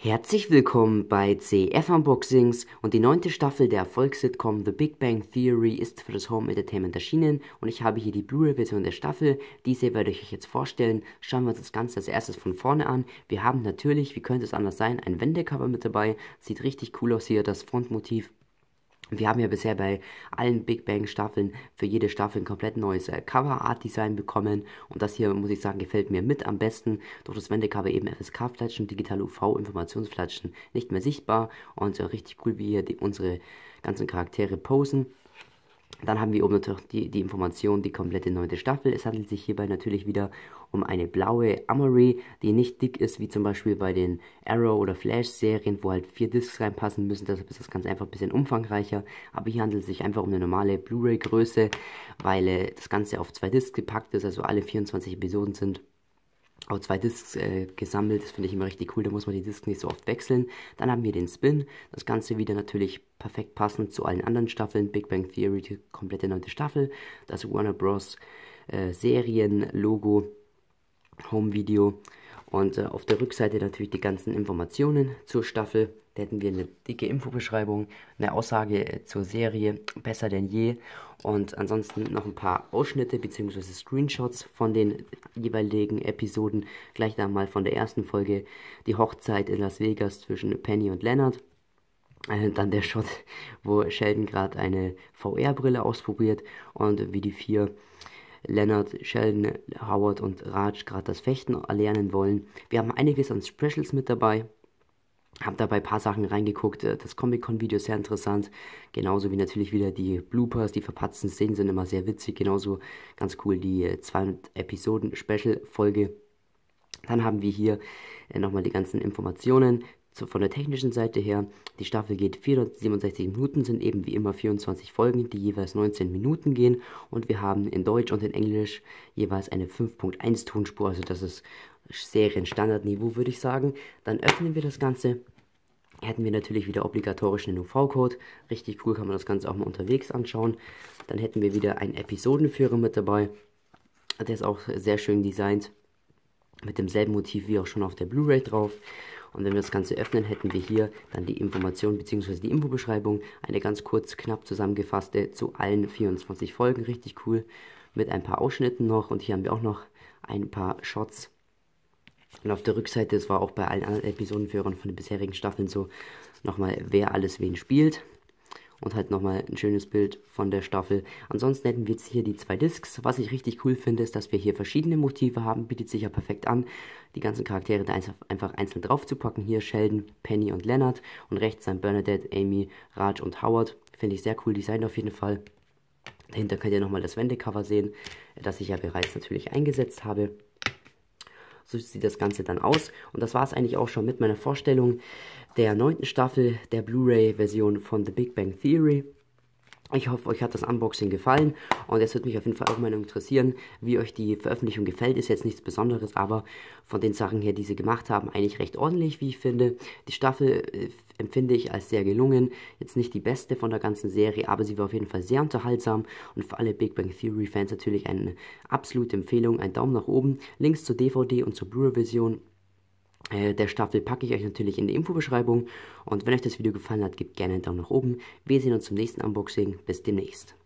Herzlich willkommen bei CF Unboxings und die neunte Staffel der Erfolgssitcom The Big Bang Theory ist für das Home Entertainment erschienen und ich habe hier die Blu-ray-Version der Staffel. Diese werde ich euch jetzt vorstellen. Schauen wir uns das Ganze als erstes von vorne an. Wir haben natürlich, wie könnte es anders sein, ein Wendecover mit dabei. Sieht richtig cool aus hier, das Frontmotiv wir haben ja bisher bei allen Big Bang Staffeln für jede Staffel ein komplett neues äh, Cover Art Design bekommen und das hier muss ich sagen gefällt mir mit am besten. Durch das Wendecover eben FSK Flatschen, digitale UV Informationsflatschen nicht mehr sichtbar und äh, richtig cool wie hier die, unsere ganzen Charaktere posen. Dann haben wir oben natürlich die, die Information, die komplette neunte Staffel. Es handelt sich hierbei natürlich wieder um eine blaue Amory, die nicht dick ist, wie zum Beispiel bei den Arrow- oder Flash-Serien, wo halt vier Discs reinpassen müssen. Deshalb ist das Ganze einfach ein bisschen umfangreicher. Aber hier handelt es sich einfach um eine normale Blu-ray-Größe, weil äh, das Ganze auf zwei Discs gepackt ist, also alle 24 Episoden sind auch zwei Discs äh, gesammelt. Das finde ich immer richtig cool. Da muss man die Discs nicht so oft wechseln. Dann haben wir den Spin. Das Ganze wieder natürlich perfekt passend zu allen anderen Staffeln. Big Bang Theory, die komplette neunte Staffel. Das Warner Bros. Äh, Serien, Logo, Home Video. Und äh, auf der Rückseite natürlich die ganzen Informationen zur Staffel. Da hätten wir eine dicke Infobeschreibung, eine Aussage äh, zur Serie, besser denn je. Und ansonsten noch ein paar Ausschnitte bzw. Screenshots von den jeweiligen Episoden. Gleich dann mal von der ersten Folge, die Hochzeit in Las Vegas zwischen Penny und Leonard. Äh, dann der Shot, wo Sheldon gerade eine VR-Brille ausprobiert und wie die vier Leonard, Sheldon, Howard und Raj gerade das Fechten erlernen wollen. Wir haben einiges an Specials mit dabei. Hab dabei ein paar Sachen reingeguckt. Äh, das Comic-Con-Video ist sehr interessant. Genauso wie natürlich wieder die Bloopers, die verpatzten Szenen sind immer sehr witzig. Genauso ganz cool die 200 äh, Episoden Special-Folge. Dann haben wir hier äh, nochmal die ganzen Informationen so, von der technischen Seite her, die Staffel geht 467 Minuten, sind eben wie immer 24 Folgen, die jeweils 19 Minuten gehen. Und wir haben in Deutsch und in Englisch jeweils eine 5.1 Tonspur, also das ist Serienstandardniveau, würde ich sagen. Dann öffnen wir das Ganze. Hätten wir natürlich wieder obligatorisch einen UV-Code. Richtig cool, kann man das Ganze auch mal unterwegs anschauen. Dann hätten wir wieder einen Episodenführer mit dabei. Der ist auch sehr schön designt. Mit demselben Motiv wie auch schon auf der Blu-ray drauf. Und wenn wir das Ganze öffnen, hätten wir hier dann die Information bzw. die Infobeschreibung, eine ganz kurz, knapp zusammengefasste zu allen 24 Folgen, richtig cool, mit ein paar Ausschnitten noch und hier haben wir auch noch ein paar Shots. Und auf der Rückseite, das war auch bei allen anderen Episodenführern von den bisherigen Staffeln so, nochmal, wer alles wen spielt und halt nochmal ein schönes Bild von der Staffel. Ansonsten hätten wir jetzt hier die zwei Discs. Was ich richtig cool finde, ist, dass wir hier verschiedene Motive haben. Bietet sich ja perfekt an, die ganzen Charaktere da einfach einzeln draufzupacken. Hier Sheldon, Penny und Leonard und rechts dann Bernadette, Amy, Raj und Howard. Finde ich sehr cool designt auf jeden Fall. Dahinter könnt ihr nochmal das Wendecover sehen, das ich ja bereits natürlich eingesetzt habe. So sieht das Ganze dann aus. Und das war es eigentlich auch schon mit meiner Vorstellung der neunten Staffel der Blu-ray-Version von The Big Bang Theory. Ich hoffe, euch hat das Unboxing gefallen und es wird mich auf jeden Fall auch mal interessieren, wie euch die Veröffentlichung gefällt. Ist jetzt nichts Besonderes, aber von den Sachen her, die sie gemacht haben, eigentlich recht ordentlich, wie ich finde. Die Staffel äh, empfinde ich als sehr gelungen. Jetzt nicht die beste von der ganzen Serie, aber sie war auf jeden Fall sehr unterhaltsam und für alle Big Bang Theory Fans natürlich eine absolute Empfehlung. Ein Daumen nach oben, Links zur DVD und zur Blu-ray-Version äh, der Staffel packe ich euch natürlich in die Infobeschreibung. Und wenn euch das Video gefallen hat, gebt gerne einen Daumen nach oben. Wir sehen uns zum nächsten Unboxing. Bis demnächst.